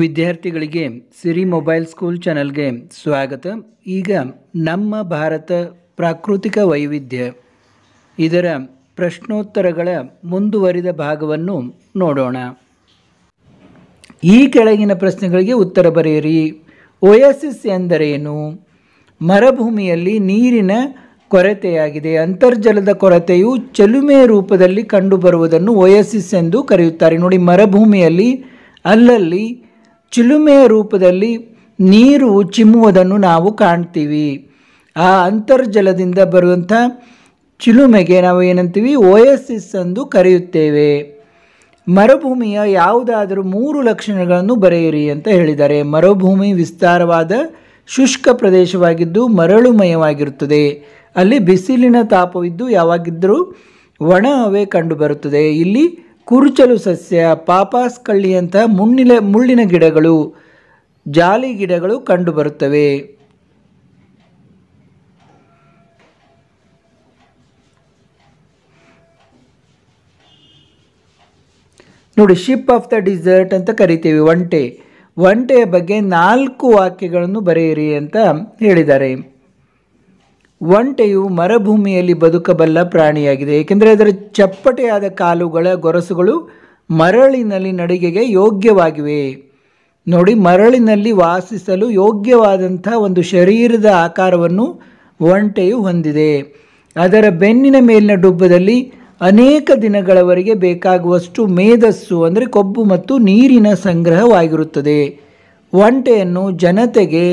ವಿದ್ಯಾರ್ಥಿಗಳಿಗೆ ಸಿರಿ mobile school ಚಾನಲ್ಗೆ ಸ್ವಾಗತ ಈಗ ನಮ್ಮ ಭಾರತ ಪ್ರಾಕೃತಿಕ ವೈವಿಧ್ಯ ಇದರ ಪ್ರಶ್ನೋತ್ತರಗಳ ಮುಂದುವರಿದ ಭಾಗವನ್ನು ನೋಡೋಣ ಈ ಕೆಳಗಿನ ಪ್ರಶ್ನೆಗಳಿಗೆ ಉತ್ತರ ಬರೆಯಿರಿ ಒಯಸಿಸ್ ಎಂದರೇನು ಮರಭೂಮಿಯಲ್ಲಿ ನೀರಿನ ಕೊರತೆಯಾಗಿದೆ ಅಂತರ್ಜಲದ ಕೊರತೆಯು ಚಲುಮೆ ರೂಪದಲ್ಲಿ ಕಂಡುಬರುವುದನ್ನು ಒಯಸಿಸ್ ಎಂದು ಕರೆಯುತ್ತಾರೆ ನೋಡಿ ಮರುಭೂಮಿಯಲ್ಲಿ ಅಲ್ಲಲ್ಲಿ ಚಿಲುಮೆಯ ರೂಪದಲ್ಲಿ ನೀರು ಚಿಮ್ಮುವುದನ್ನು ನಾವು ಕಾಣ್ತೀವಿ ಆ ಅಂತರ್ಜಲದಿಂದ ಬರುವಂಥ ಚಿಲುಮೆಗೆ ನಾವು ಏನಂತೀವಿ ಓಯಸಿಸ್ ಎಂದು ಕರೆಯುತ್ತೇವೆ ಮರುಭೂಮಿಯ ಯಾವುದಾದರೂ ಮೂರು ಲಕ್ಷಣಗಳನ್ನು ಬರೆಯಿರಿ ಅಂತ ಹೇಳಿದ್ದಾರೆ ಮರುಭೂಮಿ ವಿಸ್ತಾರವಾದ ಶುಷ್ಕ ಪ್ರದೇಶವಾಗಿದ್ದು ಮರಳುಮಯವಾಗಿರುತ್ತದೆ ಅಲ್ಲಿ ಬಿಸಿಲಿನ ತಾಪವಿದ್ದು ಯಾವಾಗಿದ್ದರೂ ಒಣ ಕಂಡುಬರುತ್ತದೆ ಇಲ್ಲಿ ಕುರುಚಲು ಸಸ್ಯ ಪಾಪಾಸ್ ಕಳ್ಳಿಯಂತಹ ಮುಣ್ಣಿನ ಮುಳ್ಳಿನ ಗಿಡಗಳು ಜಾಲಿ ಗಿಡಗಳು ಕಂಡುಬರುತ್ತವೆ ನೋಡಿ ಶಿಪ್ ಆಫ್ ದ ಡಿಸರ್ಟ್ ಅಂತ ಕರಿತೀವಿ ಒಂಟೆ ಒಂಟೆಯ ಬಗ್ಗೆ ನಾಲ್ಕು ವಾಕ್ಯಗಳನ್ನು ಬರೆಯಿರಿ ಅಂತ ಹೇಳಿದ್ದಾರೆ ಒಂಟೆಯು ಮರಭೂಮಿಯಲ್ಲಿ ಬದುಕಬಲ್ಲ ಪ್ರಾಣಿಯಾಗಿದೆ ಏಕೆಂದರೆ ಅದರ ಚಪ್ಪಟೆಯಾದ ಕಾಲುಗಳ ಗೊರಸುಗಳು ಮರಳಿನಲ್ಲಿ ನಡಿಗೆಗೆ ಯೋಗ್ಯವಾಗಿವೆ ನೋಡಿ ಮರಳಿನಲ್ಲಿ ವಾಸಿಸಲು ಯೋಗ್ಯವಾದಂಥ ಒಂದು ಶರೀರದ ಆಕಾರವನ್ನು ಒಂಟೆಯು ಹೊಂದಿದೆ ಅದರ ಬೆನ್ನಿನ ಮೇಲಿನ ಡುಬ್ಬದಲ್ಲಿ ಅನೇಕ ದಿನಗಳವರೆಗೆ ಬೇಕಾಗುವಷ್ಟು ಮೇಧಸ್ಸು ಅಂದರೆ ಕೊಬ್ಬು ಮತ್ತು ನೀರಿನ ಸಂಗ್ರಹವಾಗಿರುತ್ತದೆ ಒಂಟೆಯನ್ನು ಜನತೆಗೆ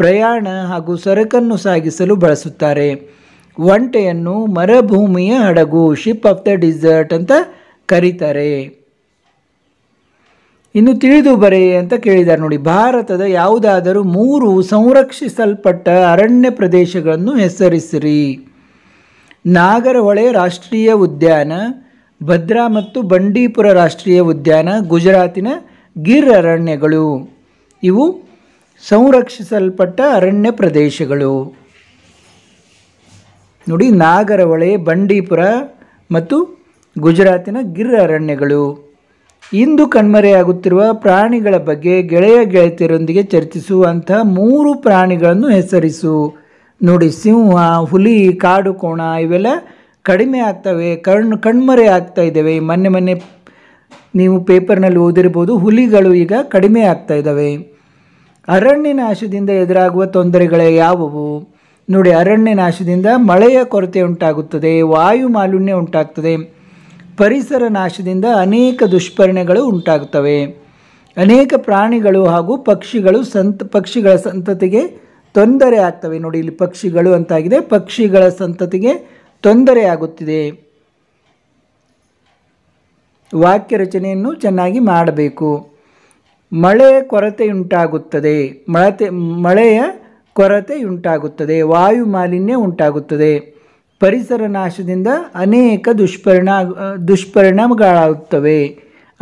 ಪ್ರಯಾಣ ಹಾಗೂ ಸರಕನ್ನು ಸಾಗಿಸಲು ಬಳಸುತ್ತಾರೆ ಒಂಟೆಯನ್ನು ಮರಭೂಮಿಯ ಹಡಗು ಶಿಪ್ ಆಫ್ ದ ಡಿಸರ್ಟ್ ಅಂತ ಕರೀತಾರೆ ಇನ್ನು ತಿಳಿದು ಬರೆ ಅಂತ ಕೇಳಿದ್ದಾರೆ ನೋಡಿ ಭಾರತದ ಯಾವುದಾದರೂ ಮೂರು ಸಂರಕ್ಷಿಸಲ್ಪಟ್ಟ ಅರಣ್ಯ ಪ್ರದೇಶಗಳನ್ನು ಹೆಸರಿಸಿರಿ ನಾಗರಹೊಳೆ ರಾಷ್ಟ್ರೀಯ ಉದ್ಯಾನ ಭದ್ರಾ ಮತ್ತು ಬಂಡೀಪುರ ರಾಷ್ಟ್ರೀಯ ಉದ್ಯಾನ ಗುಜರಾತಿನ ಗಿರ್ ಅರಣ್ಯಗಳು ಇವು ಸಂರಕ್ಷಿಸಲ್ಪಟ್ಟ ಅರಣ್ಯ ಪ್ರದೇಶಗಳು ನೋಡಿ ನಾಗರಹೊಳೆ ಬಂಡೀಪುರ ಮತ್ತು ಗುಜರಾತಿನ ಗಿರ್ ಅರಣ್ಯಗಳು ಇಂದು ಕಣ್ಮರೆಯಾಗುತ್ತಿರುವ ಪ್ರಾಣಿಗಳ ಬಗ್ಗೆ ಗೆಳೆಯ ಗೆಳತಿಯರೊಂದಿಗೆ ಚರ್ಚಿಸುವಂತಹ ಮೂರು ಪ್ರಾಣಿಗಳನ್ನು ಹೆಸರಿಸು ನೋಡಿ ಸಿಂಹ ಹುಲಿ ಕಾಡು ಕೋಣ ಇವೆಲ್ಲ ಕಡಿಮೆ ಆಗ್ತವೆ ಕಣ್ಣು ಕಣ್ಮರೆ ಆಗ್ತಾ ಇದ್ದಾವೆ ಮೊನ್ನೆ ಮೊನ್ನೆ ನೀವು ಪೇಪರ್ನಲ್ಲಿ ಓದಿರ್ಬೋದು ಹುಲಿಗಳು ಈಗ ಕಡಿಮೆ ಆಗ್ತಾ ಇದ್ದಾವೆ ಅರಣ್ಯ ನಾಶದಿಂದ ಎದುರಾಗುವ ತೊಂದರೆಗಳು ಯಾವುವು ನೋಡಿ ಅರಣ್ಯ ನಾಶದಿಂದ ಮಳೆಯ ಕೊರತೆ ಉಂಟಾಗುತ್ತದೆ ವಾಯು ಮಾಲಿನ್ಯ ಉಂಟಾಗ್ತದೆ ಪರಿಸರ ನಾಶದಿಂದ ಅನೇಕ ದುಷ್ಪರಿಣಗಳು ಉಂಟಾಗುತ್ತವೆ ಅನೇಕ ಪ್ರಾಣಿಗಳು ಹಾಗೂ ಪಕ್ಷಿಗಳು ಸಂತ ಪಕ್ಷಿಗಳ ಸಂತತಿಗೆ ತೊಂದರೆ ಆಗ್ತವೆ ನೋಡಿ ಇಲ್ಲಿ ಪಕ್ಷಿಗಳು ಅಂತಾಗಿದೆ ಪಕ್ಷಿಗಳ ಸಂತತಿಗೆ ತೊಂದರೆ ಆಗುತ್ತಿದೆ ವಾಕ್ಯ ರಚನೆಯನ್ನು ಚೆನ್ನಾಗಿ ಮಾಡಬೇಕು ಮಳೆ ಕೊರತೆಯುಂಟಾಗುತ್ತದೆ ಮಳತೆ ಮಳೆಯ ಕೊರತೆಯುಂಟಾಗುತ್ತದೆ ವಾಯು ಮಾಲಿನ್ಯ ಉಂಟಾಗುತ್ತದೆ ಪರಿಸರ ನಾಶದಿಂದ ಅನೇಕ ದುಷ್ಪರಿಣಾ ದುಷ್ಪರಿಣಾಮಗಳಾಗುತ್ತವೆ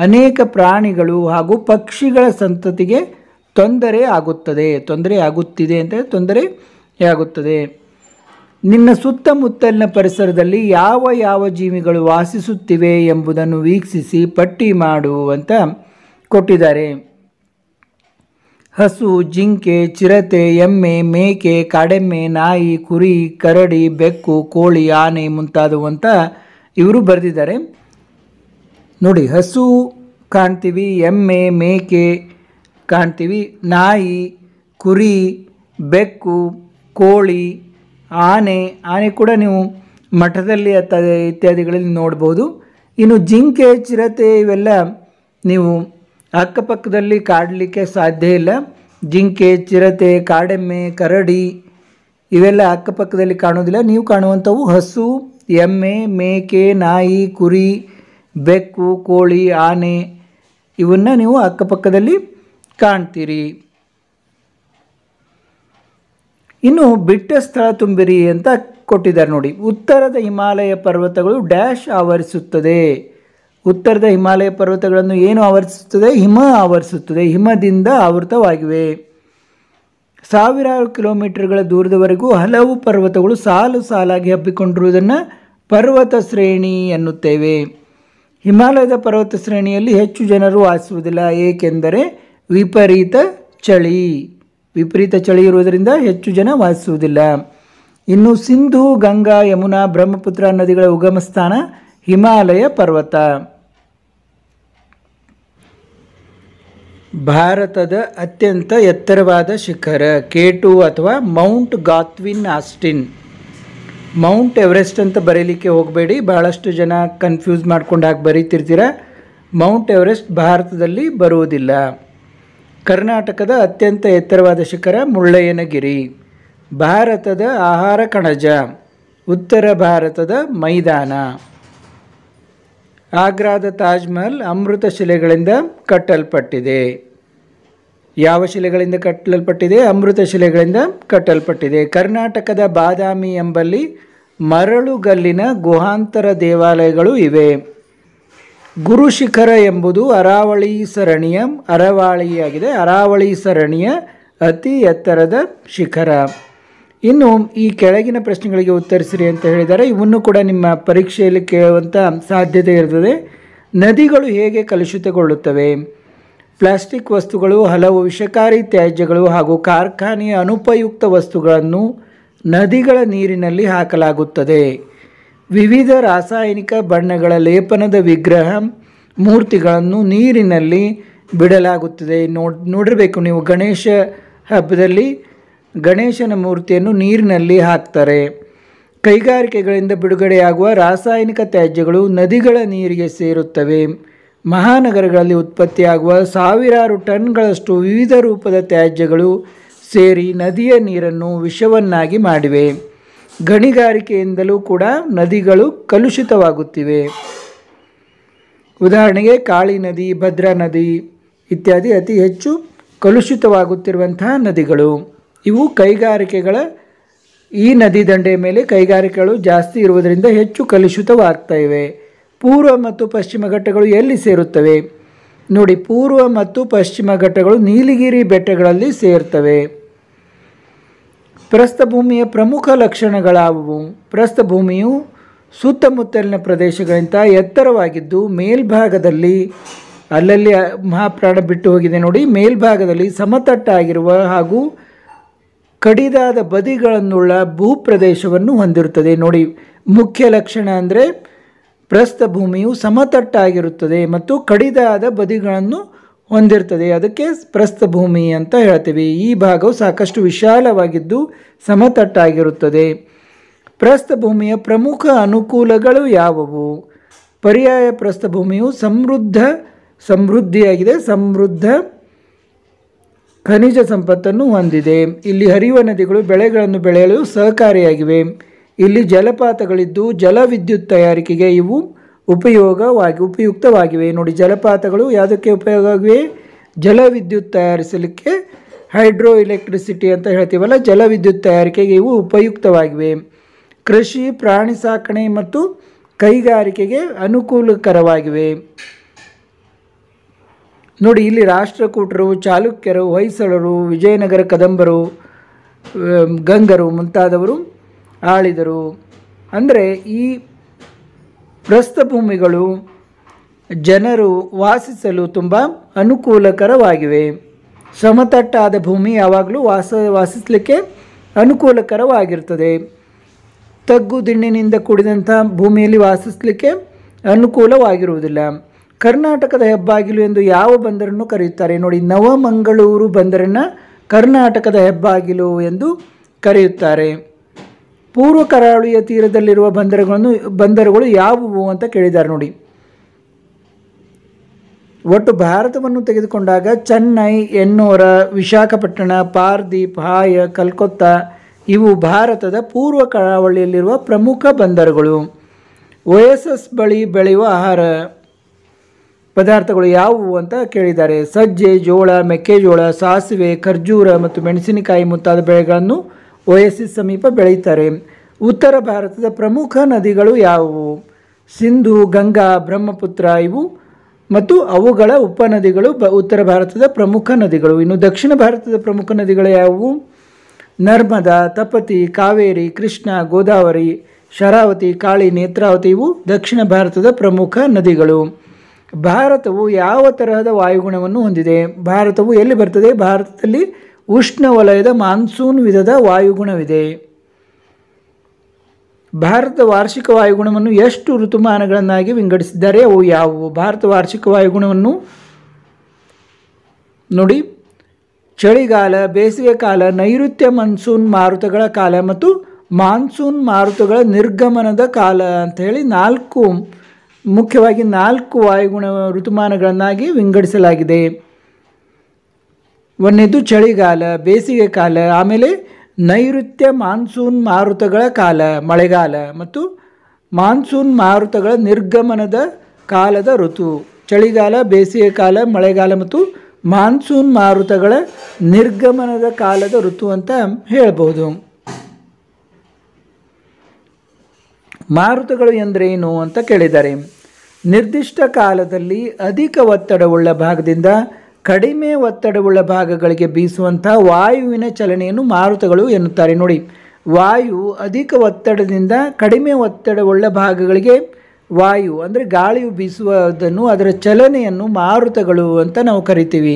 ಅನೇಕ ಪ್ರಾಣಿಗಳು ಹಾಗೂ ಪಕ್ಷಿಗಳ ಸಂತತಿಗೆ ತೊಂದರೆ ಆಗುತ್ತದೆ ತೊಂದರೆ ಆಗುತ್ತಿದೆ ಅಂತ ತೊಂದರೆ ಆಗುತ್ತದೆ ನಿನ್ನ ಸುತ್ತಮುತ್ತಲಿನ ಪರಿಸರದಲ್ಲಿ ಯಾವ ಯಾವ ಜೀವಿಗಳು ವಾಸಿಸುತ್ತಿವೆ ಎಂಬುದನ್ನು ವೀಕ್ಷಿಸಿ ಪಟ್ಟಿ ಮಾಡು ಅಂತ ಕೊಟ್ಟಿದ್ದಾರೆ ಹಸು ಜಿಂಕೆ ಚಿರತೆ ಎಮ್ಮೆ ಮೇಕೆ ಕಾಡೆಮ್ಮೆ ನಾಯಿ ಕುರಿ ಕರಡಿ ಬೆಕ್ಕು ಕೋಳಿ ಆನೆ ಮುಂತಾದವು ಅಂತ ಇವರು ಬರೆದಿದ್ದಾರೆ ನೋಡಿ ಹಸು ಕಾಣ್ತೀವಿ ಎಮ್ಮೆ ಮೇಕೆ ಕಾಣ್ತೀವಿ ನಾಯಿ ಕುರಿ ಬೆಕ್ಕು ಕೋಳಿ ಆನೆ ಆನೆ ಕೂಡ ನೀವು ಮಠದಲ್ಲಿ ಅಥವಾ ಇತ್ಯಾದಿಗಳಲ್ಲಿ ನೋಡ್ಬೋದು ಇನ್ನು ಜಿಂಕೆ ಚಿರತೆ ಇವೆಲ್ಲ ನೀವು ಅಕ್ಕಪಕ್ಕದಲ್ಲಿ ಕಾಡಲಿಕ್ಕೆ ಸಾಧ್ಯ ಇಲ್ಲ ಜಿಂಕೆ ಚಿರತೆ ಕಾಡೆಮ್ಮೆ ಕರಡಿ ಇವೆಲ್ಲ ಅಕ್ಕಪಕ್ಕದಲ್ಲಿ ಕಾಣೋದಿಲ್ಲ ನೀವು ಕಾಣುವಂಥವು ಹಸು ಎಮ್ಮೆ ಮೇಕೆ ನಾಯಿ ಕುರಿ ಬೆಕ್ಕು ಕೋಳಿ ಆನೆ ಇವನ್ನು ನೀವು ಅಕ್ಕಪಕ್ಕದಲ್ಲಿ ಕಾಣ್ತೀರಿ ಇನ್ನು ಬಿಟ್ಟ ಸ್ಥಳ ತುಂಬಿರಿ ಅಂತ ಕೊಟ್ಟಿದ್ದಾರೆ ನೋಡಿ ಉತ್ತರದ ಹಿಮಾಲಯ ಪರ್ವತಗಳು ಡ್ಯಾಶ್ ಆವರಿಸುತ್ತದೆ ಉತ್ತರದ ಹಿಮಾಲಯ ಪರ್ವತಗಳನ್ನು ಏನು ಆವರಿಸುತ್ತದೆ ಹಿಮ ಆವರಿಸುತ್ತದೆ ಹಿಮದಿಂದ ಆವೃತವಾಗಿವೆ ಸಾವಿರಾರು ಕಿಲೋಮೀಟರ್ಗಳ ದೂರದವರೆಗೂ ಹಲವು ಪರ್ವತಗಳು ಸಾಲು ಸಾಲಾಗಿ ಹಬ್ಬಿಕೊಂಡಿರುವುದನ್ನು ಪರ್ವತ ಶ್ರೇಣಿ ಎನ್ನುತ್ತೇವೆ ಹಿಮಾಲಯದ ಪರ್ವತ ಶ್ರೇಣಿಯಲ್ಲಿ ಹೆಚ್ಚು ಜನರು ವಾಸಿಸುವುದಿಲ್ಲ ಏಕೆಂದರೆ ವಿಪರೀತ ಚಳಿ ವಿಪರೀತ ಚಳಿ ಇರುವುದರಿಂದ ಹೆಚ್ಚು ಜನ ವಾಸಿಸುವುದಿಲ್ಲ ಇನ್ನು ಸಿಂಧು ಗಂಗಾ ಯಮುನಾ ಬ್ರಹ್ಮಪುತ್ರ ನದಿಗಳ ಉಗಮ ಸ್ಥಾನ ಹಿಮಾಲಯ ಪರ್ವತ ಭಾರತದ ಅತ್ಯಂತ ಎತ್ತರವಾದ ಶಿಖರ ಕೆ ಟು ಅಥವಾ mount Godwin Austen mount Everest ಅಂತ ಬರೀಲಿಕ್ಕೆ ಹೋಗಬೇಡಿ ಭಾಳಷ್ಟು ಜನ ಕನ್ಫ್ಯೂಸ್ ಮಾಡ್ಕೊಂಡು ಹಾಕಿ ಬರೀತಿರ್ತೀರ ಮೌಂಟ್ ಎವರೆಸ್ಟ್ ಭಾರತದಲ್ಲಿ ಬರುವುದಿಲ್ಲ ಕರ್ನಾಟಕದ ಅತ್ಯಂತ ಎತ್ತರವಾದ ಶಿಖರ ಮುಳ್ಳಯ್ಯನಗಿರಿ ಭಾರತದ ಆಹಾರ ಕಣಜ ಉತ್ತರ ಭಾರತದ ಮೈದಾನ ಆಗ್ರಾದ ತಾಜ್ಮಹಲ್ ಅಮೃತ ಶಿಲೆಗಳಿಂದ ಕಟ್ಟಲ್ಪಟ್ಟಿದೆ ಯಾವ ಶಿಲೆಗಳಿಂದ ಕಟ್ಟಲ್ಪಟ್ಟಿದೆ ಅಮೃತ ಶಿಲೆಗಳಿಂದ ಕಟ್ಟಲ್ಪಟ್ಟಿದೆ ಕರ್ನಾಟಕದ ಬಾದಾಮಿ ಎಂಬಲ್ಲಿ ಮರಳುಗಲ್ಲಿನ ಗುಹಾಂತರ ದೇವಾಲಯಗಳು ಇವೆ ಗುರುಶಿಖರ ಎಂಬುದು ಅರಾವಳಿ ಸರಣಿಯ ಅರವಾಳಿಯಾಗಿದೆ ಅರಾವಳಿ ಸರಣಿಯ ಅತಿ ಎತ್ತರದ ಶಿಖರ ಇನ್ನು ಈ ಕೆಳಗಿನ ಪ್ರಶ್ನೆಗಳಿಗೆ ಉತ್ತರಿಸಿರಿ ಅಂತ ಹೇಳಿದರೆ ಇವನ್ನು ಕೂಡ ನಿಮ್ಮ ಪರೀಕ್ಷೆಯಲ್ಲಿ ಕೇಳುವಂಥ ಸಾಧ್ಯತೆ ಇರ್ತದೆ ನದಿಗಳು ಹೇಗೆ ಕಲುಷಿತಗೊಳ್ಳುತ್ತವೆ ಪ್ಲಾಸ್ಟಿಕ್ ವಸ್ತುಗಳು ಹಲವು ವಿಷಕಾರಿ ತ್ಯಾಜ್ಯಗಳು ಹಾಗೂ ಕಾರ್ಖಾನೆಯ ಅನುಪಯುಕ್ತ ವಸ್ತುಗಳನ್ನು ನದಿಗಳ ನೀರಿನಲ್ಲಿ ಹಾಕಲಾಗುತ್ತದೆ ವಿವಿಧ ರಾಸಾಯನಿಕ ಬಣ್ಣಗಳ ಲೇಪನದ ವಿಗ್ರಹ ಮೂರ್ತಿಗಳನ್ನು ನೀರಿನಲ್ಲಿ ಬಿಡಲಾಗುತ್ತದೆ ನೋಡ್ ನೋಡಿರಬೇಕು ನೀವು ಗಣೇಶ ಹಬ್ಬದಲ್ಲಿ ಗಣೇಶನ ಮೂರ್ತಿಯನ್ನು ನೀರಿನಲ್ಲಿ ಹಾಕ್ತಾರೆ ಕೈಗಾರಿಕೆಗಳಿಂದ ಬಿಡುಗಡೆಯಾಗುವ ರಾಸಾಯನಿಕ ತ್ಯಾಜ್ಯಗಳು ನದಿಗಳ ನೀರಿಗೆ ಸೇರುತ್ತವೆ ಮಹಾನಗರಗಳಲ್ಲಿ ಉತ್ಪತ್ತಿಯಾಗುವ ಸಾವಿರಾರು ಟನ್ಗಳಷ್ಟು ವಿವಿಧ ರೂಪದ ತ್ಯಾಜ್ಯಗಳು ಸೇರಿ ನದಿಯ ನೀರನ್ನು ವಿಷವನ್ನಾಗಿ ಮಾಡಿವೆ ಗಣಿಗಾರಿಕೆಯಿಂದಲೂ ಕೂಡ ನದಿಗಳು ಕಲುಷಿತವಾಗುತ್ತಿವೆ ಉದಾಹರಣೆಗೆ ಕಾಳಿ ನದಿ ಭದ್ರಾ ನದಿ ಇತ್ಯಾದಿ ಅತಿ ಹೆಚ್ಚು ಕಲುಷಿತವಾಗುತ್ತಿರುವಂತಹ ನದಿಗಳು ಇವು ಕೈಗಾರಿಕೆಗಳ ಈ ನದಿ ದಂಡೆಯ ಮೇಲೆ ಕೈಗಾರಿಕೆಗಳು ಜಾಸ್ತಿ ಇರುವುದರಿಂದ ಹೆಚ್ಚು ಕಲುಷಿತವಾಗ್ತಾ ಇವೆ ಪೂರ್ವ ಮತ್ತು ಪಶ್ಚಿಮ ಘಟ್ಟಗಳು ಎಲ್ಲಿ ಸೇರುತ್ತವೆ ನೋಡಿ ಪೂರ್ವ ಮತ್ತು ಪಶ್ಚಿಮ ಘಟ್ಟಗಳು ನೀಲಗಿರಿ ಬೆಟ್ಟಗಳಲ್ಲಿ ಸೇರ್ತವೆ ಪ್ರಸ್ಥಭೂಮಿಯ ಪ್ರಮುಖ ಲಕ್ಷಣಗಳಾವುವು ಪ್ರಸ್ಥಭೂಮಿಯು ಸುತ್ತಮುತ್ತಲಿನ ಪ್ರದೇಶಗಳಿಂದ ಎತ್ತರವಾಗಿದ್ದು ಮೇಲ್ಭಾಗದಲ್ಲಿ ಅಲ್ಲಲ್ಲಿ ಮಹಾಪ್ರಾಣ ಬಿಟ್ಟು ಹೋಗಿದೆ ನೋಡಿ ಮೇಲ್ಭಾಗದಲ್ಲಿ ಸಮತಟ್ಟಾಗಿರುವ ಹಾಗೂ ಕಡಿದಾದ ಬದಿಗಳನ್ನುಳ್ಳ ಭೂಪ್ರದೇಶವನ್ನು ಹೊಂದಿರುತ್ತದೆ ನೋಡಿ ಮುಖ್ಯ ಲಕ್ಷಣ ಅಂದರೆ ಪ್ರಸ್ಥ ಭೂಮಿಯು ಸಮತಟ್ಟಾಗಿರುತ್ತದೆ ಮತ್ತು ಕಡಿದಾದ ಬದಿಗಳನ್ನು ಹೊಂದಿರ್ತದೆ ಅದಕ್ಕೆ ಪ್ರಸ್ಥಭೂಮಿ ಅಂತ ಹೇಳ್ತೀವಿ ಈ ಭಾಗವು ಸಾಕಷ್ಟು ವಿಶಾಲವಾಗಿದ್ದು ಸಮತಟ್ಟಾಗಿರುತ್ತದೆ ಪ್ರಸ್ಥ ಭೂಮಿಯ ಪ್ರಮುಖ ಅನುಕೂಲಗಳು ಯಾವುವು ಪರ್ಯಾಯ ಪ್ರಸ್ಥ ಭೂಮಿಯು ಸಮೃದ್ಧ ಸಮೃದ್ಧಿಯಾಗಿದೆ ಸಮೃದ್ಧ ಖನಿಜ ಸಂಪತ್ತನ್ನು ಹೊಂದಿದೆ ಇಲ್ಲಿ ಹರಿಯುವ ನದಿಗಳು ಬೆಳೆಗಳನ್ನು ಬೆಳೆಯಲು ಸಹಕಾರಿಯಾಗಿವೆ ಇಲ್ಲಿ ಜಲಪಾತಗಳಿದ್ದು ಜಲವಿದ್ಯುತ್ ತಯಾರಿಕೆಗೆ ಇವು ಉಪಯೋಗವಾಗಿ ಉಪಯುಕ್ತವಾಗಿವೆ ನೋಡಿ ಜಲಪಾತಗಳು ಯಾವುದಕ್ಕೆ ಉಪಯೋಗವಾಗಿವೆ ಆಗಿವೆ ಜಲವಿದ್ಯುತ್ ತಯಾರಿಸಲಿಕ್ಕೆ ಹೈಡ್ರೋ ಎಲೆಕ್ಟ್ರಿಸಿಟಿ ಅಂತ ಹೇಳ್ತೀವಲ್ಲ ಜಲವಿದ್ಯುತ್ ತಯಾರಿಕೆಗೆ ಇವು ಉಪಯುಕ್ತವಾಗಿವೆ ಕೃಷಿ ಪ್ರಾಣಿ ಸಾಕಣೆ ಮತ್ತು ಕೈಗಾರಿಕೆಗೆ ಅನುಕೂಲಕರವಾಗಿವೆ ನೋಡಿ ಇಲ್ಲಿ ರಾಷ್ಟ್ರಕೂಟರು ಚಾಲುಕ್ಯರು ಹೊಯ್ಸಳರು ವಿಜಯನಗರ ಕದಂಬರು ಗಂಗರು ಮುಂತಾದವರು ಆಳಿದರು ಅಂದರೆ ಈ ಪ್ರಸ್ಥಭೂಮಿಗಳು ಜನರು ವಾಸಿಸಲು ತುಂಬ ಅನುಕೂಲಕರವಾಗಿವೆ ಸಮತಟ್ಟಾದ ಭೂಮಿ ಯಾವಾಗಲೂ ವಾಸ ವಾಸಿಸಲಿಕ್ಕೆ ಅನುಕೂಲಕರವಾಗಿರ್ತದೆ ತಗ್ಗು ದಿಣ್ಣಿನಿಂದ ಕೂಡಿದಂಥ ಭೂಮಿಯಲ್ಲಿ ವಾಸಿಸಲಿಕ್ಕೆ ಅನುಕೂಲವಾಗಿರುವುದಿಲ್ಲ ಕರ್ನಾಟಕದ ಹೆಬ್ಬಾಗಿಲು ಎಂದು ಯಾವ ಬಂದರನ್ನು ಕರೆಯುತ್ತಾರೆ ನೋಡಿ ನವಮಂಗಳೂರು ಬಂದರನ್ನು ಕರ್ನಾಟಕದ ಹೆಬ್ಬಾಗಿಲು ಎಂದು ಕರೆಯುತ್ತಾರೆ ಪೂರ್ವ ಕರಾವಳಿಯ ತೀರದಲ್ಲಿರುವ ಬಂದರುಗಳನ್ನು ಬಂದರುಗಳು ಯಾವುವು ಅಂತ ಕೇಳಿದ್ದಾರೆ ನೋಡಿ ಒಟ್ಟು ಭಾರತವನ್ನು ತೆಗೆದುಕೊಂಡಾಗ ಚೆನ್ನೈ ಎನ್ನೋರ ವಿಶಾಖಪಟ್ಟಣ ಪಾರ್ದೀಪ್ ಹಾಯ ಕಲ್ಕತ್ತಾ ಇವು ಭಾರತದ ಪೂರ್ವ ಕರಾವಳಿಯಲ್ಲಿರುವ ಪ್ರಮುಖ ಬಂದರುಗಳು ಓ ಎಸ್ ಬಳಿ ಬೆಳೆಯುವ ಆಹಾರ ಪದಾರ್ಥಗಳು ಯಾವುವು ಅಂತ ಕೇಳಿದ್ದಾರೆ ಸಜ್ಜೆ ಜೋಳ ಮೆಕ್ಕೆಜೋಳ ಸಾಸಿವೆ ಖರ್ಜೂರ ಮತ್ತು ಮೆಣಸಿನಕಾಯಿ ಮುಂತಾದ ಬೆಳೆಗಳನ್ನು ಓಯಸಿಸ್ ಸಮೀಪ ಬೆಳೆಯುತ್ತಾರೆ ಉತ್ತರ ಭಾರತದ ಪ್ರಮುಖ ನದಿಗಳು ಯಾವುವು ಸಿಂಧು ಗಂಗಾ ಬ್ರಹ್ಮಪುತ್ರ ಇವು ಮತ್ತು ಅವುಗಳ ಉಪನದಿಗಳು ಬ ಉತ್ತರ ಭಾರತದ ಪ್ರಮುಖ ನದಿಗಳು ಇನ್ನು ದಕ್ಷಿಣ ಭಾರತದ ಪ್ರಮುಖ ನದಿಗಳು ಯಾವುವು ನರ್ಮದಾ ತಪತಿ ಕಾವೇರಿ ಕೃಷ್ಣ ಗೋದಾವರಿ ಶರಾವತಿ ಕಾಳಿ ನೇತ್ರಾವತಿ ಇವು ದಕ್ಷಿಣ ಭಾರತದ ಪ್ರಮುಖ ನದಿಗಳು ಭಾರತವು ಯಾವ ತರಹದ ವಾಯುಗುಣವನ್ನು ಹೊಂದಿದೆ ಭಾರತವು ಎಲ್ಲಿ ಬರ್ತದೆ ಭಾರತದಲ್ಲಿ ಉಷ್ಣ ವಲಯದ ಮಾನ್ಸೂನ್ ವಿಧದ ವಾಯುಗುಣವಿದೆ ಭಾರತ ವಾರ್ಷಿಕ ವಾಯುಗುಣವನ್ನು ಎಷ್ಟು ಋತುಮಾನಗಳನ್ನಾಗಿ ವಿಂಗಡಿಸಿದ್ದಾರೆ ಅವು ಯಾವುವು ಭಾರತ ವಾರ್ಷಿಕ ವಾಯುಗುಣವನ್ನು ನೋಡಿ ಚಳಿಗಾಲ ಬೇಸಿಗೆ ಕಾಲ ನೈಋತ್ಯ ಮಾನ್ಸೂನ್ ಮಾರುತಗಳ ಕಾಲ ಮತ್ತು ಮಾನ್ಸೂನ್ ಮಾರುತಗಳ ನಿರ್ಗಮನದ ಕಾಲ ಅಂತ ಹೇಳಿ ನಾಲ್ಕು ಮುಖ್ಯವಾಗಿ ನಾಲ್ಕು ವಾಯುಗುಣ ಋತುಮಾನಗಳನ್ನಾಗಿ ವಿಂಗಡಿಸಲಾಗಿದೆ ಒಂದನೇದು ಚಳಿಗಾಲ ಬೇಸಿಗೆ ಕಾಲ ಆಮೇಲೆ ನೈಋತ್ಯ ಮಾನ್ಸೂನ್ ಮಾರುತಗಳ ಕಾಲ ಮಳೆಗಾಲ ಮತ್ತು ಮಾನ್ಸೂನ್ ಮಾರುತಗಳ ನಿರ್ಗಮನದ ಕಾಲದ ಋತು ಚಳಿಗಾಲ ಬೇಸಿಗೆ ಕಾಲ ಮಳೆಗಾಲ ಮತ್ತು ಮಾನ್ಸೂನ್ ಮಾರುತಗಳ ನಿರ್ಗಮನದ ಕಾಲದ ಋತು ಅಂತ ಹೇಳ್ಬೋದು ಮಾರುತಗಳು ಎಂದರೇನು ಅಂತ ಕೇಳಿದ್ದಾರೆ ನಿರ್ದಿಷ್ಟ ಕಾಲದಲ್ಲಿ ಅಧಿಕ ಒತ್ತಡವುಳ್ಳ ಭಾಗದಿಂದ ಕಡಿಮೆ ಒತ್ತಡವುಳ್ಳ ಭಾಗಗಳಿಗೆ ಬೀಸುವಂಥ ವಾಯುವಿನ ಚಲನೆಯನ್ನು ಮಾರುತಗಳು ಎನ್ನುತ್ತಾರೆ ನೋಡಿ ವಾಯು ಅಧಿಕ ಒತ್ತಡದಿಂದ ಕಡಿಮೆ ಒತ್ತಡವುಳ್ಳ ಭಾಗಗಳಿಗೆ ವಾಯು ಅಂದರೆ ಗಾಳಿಯು ಬೀಸುವುದನ್ನು ಅದರ ಚಲನೆಯನ್ನು ಮಾರುತಗಳು ಅಂತ ನಾವು ಕರಿತೀವಿ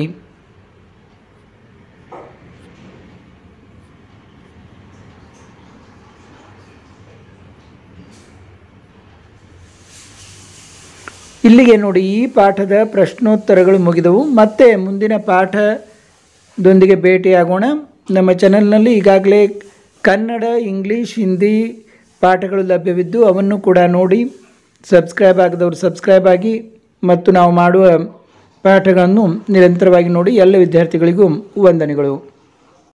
ಇಲ್ಲಿಗೆ ನೋಡಿ ಈ ಪಾಠದ ಪ್ರಶ್ನೋತ್ತರಗಳು ಮುಗಿದವು ಮತ್ತೆ ಮುಂದಿನ ಪಾಠದೊಂದಿಗೆ ಭೇಟಿಯಾಗೋಣ ನಮ್ಮ ಚಾನಲ್ನಲ್ಲಿ ಈಗಾಗಲೇ ಕನ್ನಡ ಇಂಗ್ಲೀಷ್ ಹಿಂದಿ ಪಾಠಗಳು ಲಭ್ಯವಿದ್ದು ಅವನ್ನು ಕೂಡ ನೋಡಿ ಸಬ್ಸ್ಕ್ರೈಬ್ ಆಗದವರು ಸಬ್ಸ್ಕ್ರೈಬ್ ಆಗಿ ಮತ್ತು ನಾವು ಮಾಡುವ ಪಾಠಗಳನ್ನು ನಿರಂತರವಾಗಿ ನೋಡಿ ಎಲ್ಲ ವಿದ್ಯಾರ್ಥಿಗಳಿಗೂ ವಂದನೆಗಳು